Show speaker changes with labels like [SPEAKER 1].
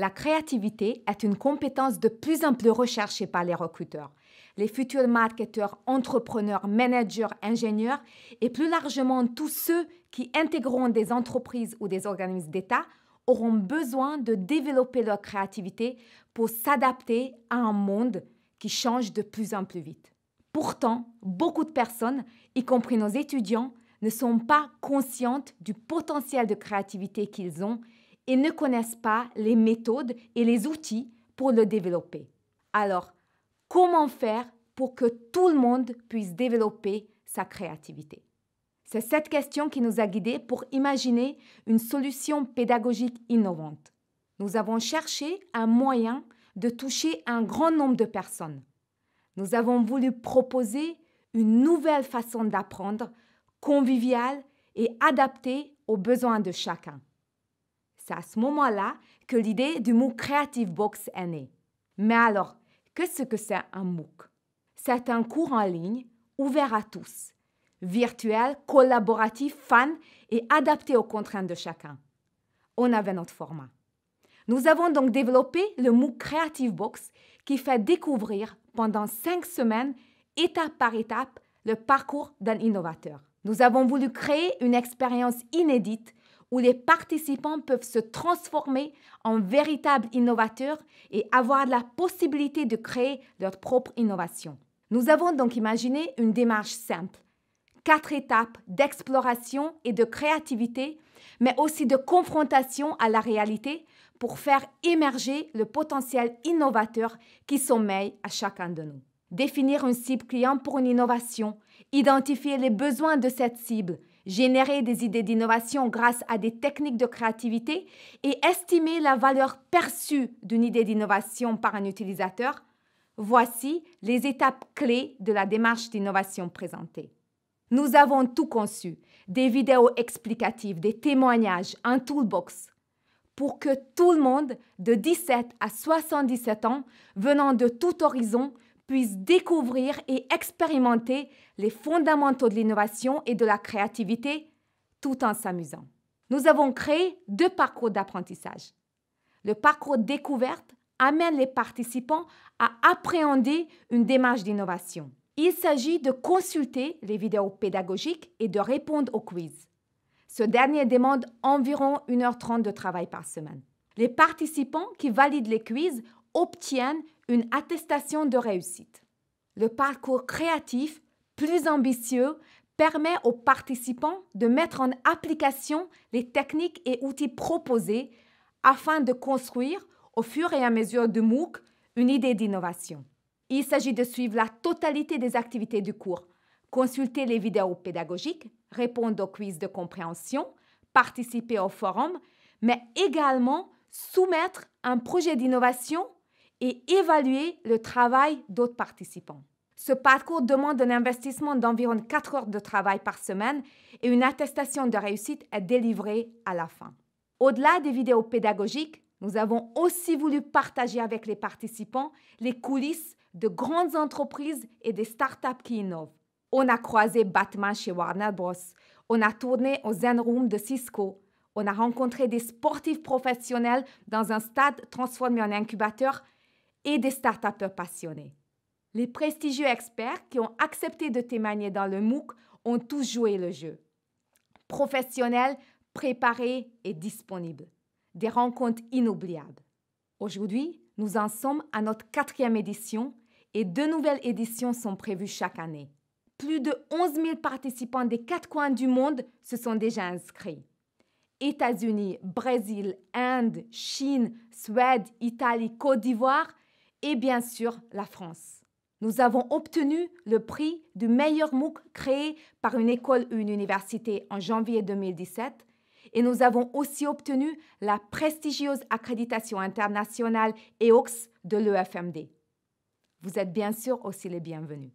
[SPEAKER 1] La créativité est une compétence de plus en plus recherchée par les recruteurs. Les futurs marketeurs, entrepreneurs, managers, ingénieurs et plus largement tous ceux qui intégreront des entreprises ou des organismes d'État auront besoin de développer leur créativité pour s'adapter à un monde qui change de plus en plus vite. Pourtant, beaucoup de personnes, y compris nos étudiants, ne sont pas conscientes du potentiel de créativité qu'ils ont ils ne connaissent pas les méthodes et les outils pour le développer. Alors, comment faire pour que tout le monde puisse développer sa créativité C'est cette question qui nous a guidés pour imaginer une solution pédagogique innovante. Nous avons cherché un moyen de toucher un grand nombre de personnes. Nous avons voulu proposer une nouvelle façon d'apprendre, conviviale et adaptée aux besoins de chacun. C'est à ce moment-là que l'idée du MOOC Creative Box est née. Mais alors, qu'est-ce que c'est un MOOC C'est un cours en ligne ouvert à tous, virtuel, collaboratif, fan et adapté aux contraintes de chacun. On avait notre format. Nous avons donc développé le MOOC Creative Box qui fait découvrir pendant cinq semaines, étape par étape, le parcours d'un innovateur. Nous avons voulu créer une expérience inédite où les participants peuvent se transformer en véritables innovateurs et avoir la possibilité de créer leur propre innovation. Nous avons donc imaginé une démarche simple, quatre étapes d'exploration et de créativité, mais aussi de confrontation à la réalité pour faire émerger le potentiel innovateur qui sommeille à chacun de nous. Définir une cible client pour une innovation, identifier les besoins de cette cible, générer des idées d'innovation grâce à des techniques de créativité et estimer la valeur perçue d'une idée d'innovation par un utilisateur, voici les étapes clés de la démarche d'innovation présentée. Nous avons tout conçu, des vidéos explicatives, des témoignages, un toolbox, pour que tout le monde de 17 à 77 ans, venant de tout horizon, puissent découvrir et expérimenter les fondamentaux de l'innovation et de la créativité tout en s'amusant. Nous avons créé deux parcours d'apprentissage. Le parcours découverte amène les participants à appréhender une démarche d'innovation. Il s'agit de consulter les vidéos pédagogiques et de répondre aux quiz. Ce dernier demande environ 1h30 de travail par semaine. Les participants qui valident les quiz obtiennent une attestation de réussite. Le parcours créatif, plus ambitieux, permet aux participants de mettre en application les techniques et outils proposés afin de construire, au fur et à mesure du MOOC, une idée d'innovation. Il s'agit de suivre la totalité des activités du cours, consulter les vidéos pédagogiques, répondre aux quiz de compréhension, participer au forum, mais également soumettre un projet d'innovation et évaluer le travail d'autres participants. Ce parcours demande un investissement d'environ 4 heures de travail par semaine et une attestation de réussite est délivrée à la fin. Au-delà des vidéos pédagogiques, nous avons aussi voulu partager avec les participants les coulisses de grandes entreprises et des startups qui innovent. On a croisé Batman chez Warner Bros. On a tourné au Zen Room de Cisco. On a rencontré des sportifs professionnels dans un stade transformé en incubateur et des startups passionnés. Les prestigieux experts qui ont accepté de témoigner dans le MOOC ont tous joué le jeu. Professionnels, préparés et disponibles. Des rencontres inoubliables. Aujourd'hui, nous en sommes à notre quatrième édition et deux nouvelles éditions sont prévues chaque année. Plus de 11 000 participants des quatre coins du monde se sont déjà inscrits. États-Unis, Brésil, Inde, Chine, Suède, Italie, Côte d'Ivoire et bien sûr la France. Nous avons obtenu le prix du meilleur MOOC créé par une école ou une université en janvier 2017 et nous avons aussi obtenu la prestigieuse accréditation internationale EOX de l'EFMD. Vous êtes bien sûr aussi les bienvenus.